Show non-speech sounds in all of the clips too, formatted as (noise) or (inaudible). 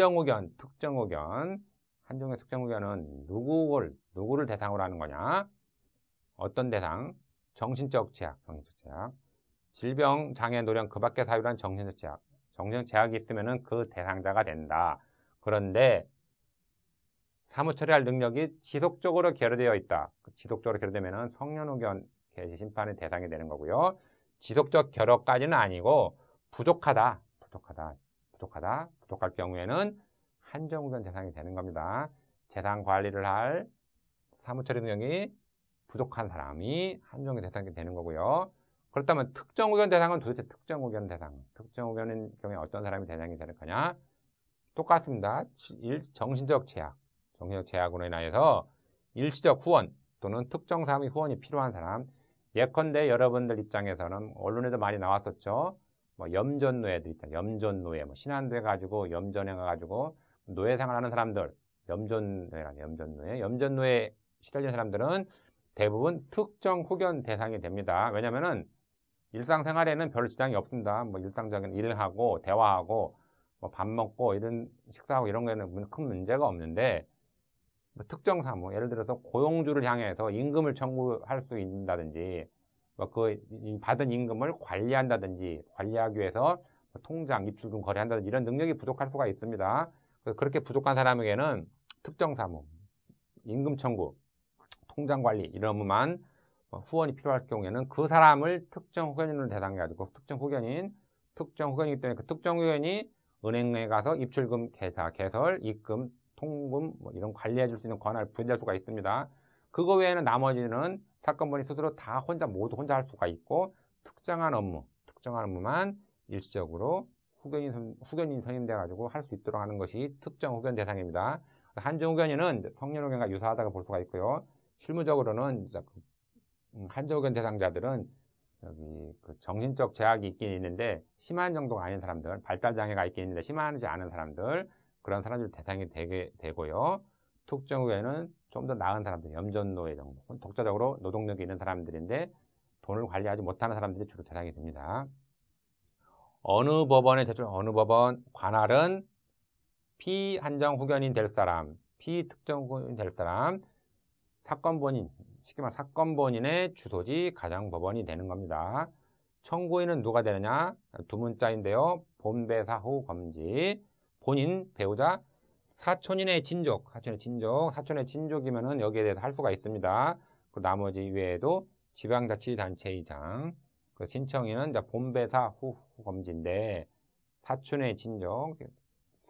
연장 의견, 특정 의견. 한정의 특정 의견은 누구를, 누구를 대상으로 하는 거냐? 어떤 대상? 정신적 제약, 정신적 제약. 질병, 장애, 노령, 그밖에 사유란 정신적 제약. 정신적 제약이 있으면 그 대상자가 된다. 그런데 사무 처리할 능력이 지속적으로 결여되어 있다. 그 지속적으로 결여되면 성년의견 개시 심판의 대상이 되는 거고요. 지속적 결여까지는 아니고 부족하다. 부족하다. 부족하다. 부족할 경우에는 한정우선 재산이 되는 겁니다. 재산 관리를 할 사무처리 능력이 부족한 사람이 한정의 대상이 되는 거고요. 그렇다면 특정 의견 대상은 도대체 특정 의견 대상, 특정 의견인 경우에 어떤 사람이 대상이 되는 거냐? 똑같습니다. 일, 정신적 제약, 정신적 제약으로 인하여서 일시적 후원 또는 특정 사람의 후원이 필요한 사람. 예컨대 여러분들 입장에서는 언론에도 많이 나왔었죠. 뭐 염전 노예들 있다. 염전 노예. 뭐 신한돼 가지고 염전해 가지고 노예 생활하는 사람들. 염전 노예라니 염전 노예. 염전 노예 시달리는 사람들은 대부분 특정 후견 대상이 됩니다. 왜냐면은 일상생활에는 별 지장이 없습니다. 뭐 일상적인 일하고 을 대화하고 뭐 밥 먹고 이런 식사하고 이런 거에는 큰 문제가 없는데 뭐 특정 사무 뭐 예를 들어서 고용주를 향해서 임금을 청구할 수 있다든지 뭐 그 받은 임금을 관리한다든지 관리하기 위해서 뭐 통장, 입출금 거래한다든지 이런 능력이 부족할 수가 있습니다. 그렇게 부족한 사람에게는 특정 사무, 임금 청구, 통장 관리 이런 부만 뭐 후원이 필요할 경우에는 그 사람을 특정 후견인으로 대상해 가지고 특정 후견인, 특정 후견이기 때문에 그 특정 후견이 은행에 가서 입출금 계좌 개설, 입금, 통금 뭐 이런 관리해 줄 수 있는 권한을 부여할 수가 있습니다. 그거 외에는 나머지는 사건 번이 스스로 다 혼자 모두 혼자 할 수가 있고 특정한 업무, 특정한 업무만 일시적으로 후견인, 후견인 선임돼가지고 할 수 있도록 하는 것이 특정 후견 대상입니다. 한정후견인은 성년후견과 유사하다고 볼 수가 있고요. 실무적으로는 그, 음, 한정후견 대상자들은 여기 그 정신적 제약이 있긴 있는데 심한 정도가 아닌 사람들, 발달 장애가 있긴 있는데 심하지 않은 사람들 그런 사람들 대상이 되게 되고요. 특정 후에는좀 더 나은 사람들, 염전노예 정도, 독자적으로 노동력이 있는 사람들인데 돈을 관리하지 못하는 사람들이 주로 대상이 됩니다. 어느 법원에 대출 어느 법원 관할은 피한정 후견인 될 사람, 피특정 후견인 될 사람, 사건 본인, 쉽게 말해 사건 본인의 주소지 가장 법원이 되는 겁니다. 청구인은 누가 되느냐? 두 문자인데요. 본배사후 검지, 본인, 배우자, 사촌인의 진족, 사촌의 진족, 사촌의 진족이면은 여기에 대해서 할 수가 있습니다. 그 나머지 외에도 지방자치단체의장, 그 신청인은 이제 본배사 후, 검진인데 사촌의 진족,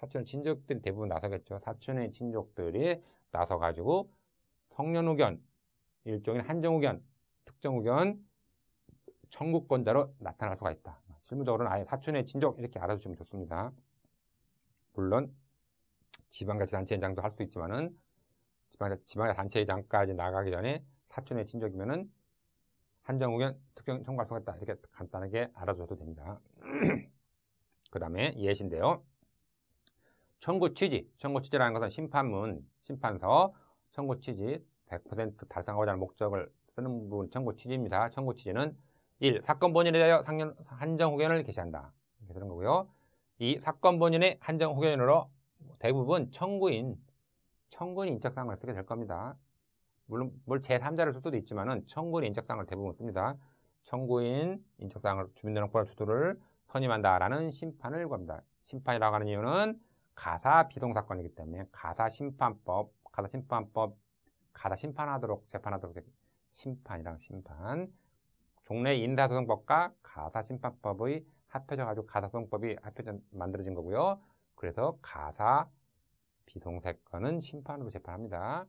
사촌 의 친족들이 대부분 나서겠죠. 사촌의 친족들이 나서가지고 성년 의견, 일종의 한정 의견, 특정 의견, 청구권자로 나타날 수가 있다. 실무적으로는 아예 사촌의 친족 이렇게 알아주시면 좋습니다. 물론 지방자치단체장도 할 수 있지만은 지방자, 치단체장까지 나가기 전에 사촌의 친족이면은 한정의견 특정 청구할 수 있다 이렇게 간단하게 알아줘도 됩니다. (clears throat) 그 다음에 예시인데요. 청구 취지, 청구 취지라는 것은 심판문, 심판서, 청구 취지 100% 달성하고자 하는 목적을 쓰는 부분 청구 취지입니다. 청구 취지는 1. 사건 본인에 대하여 상연, 한정 후견을 개시한다 이렇게 되는 거고요. 2. 사건 본인의 한정 후견으로 뭐 대부분 청구인, 청구인 인적사항을 쓰게 될 겁니다. 물론 뭘 제3자를 쓸 수도 있지만 청구인 인적사항을 대부분 씁니다. 청구인 인적사항을 주민등록부와 주도를 선임한다라는 심판을 겁니다. 심판이라고 하는 이유는 가사 비동 사건이기 때문에 가사 심판법, 가사 심판법, 가사 심판하도록 재판하도록 심판이랑 심판, 종래 인사소송법과 가사 심판법의 합해져 가지고 가사소송법이 합해져 만들어진 거고요. 그래서 가사 비송사건은 심판으로 재판합니다.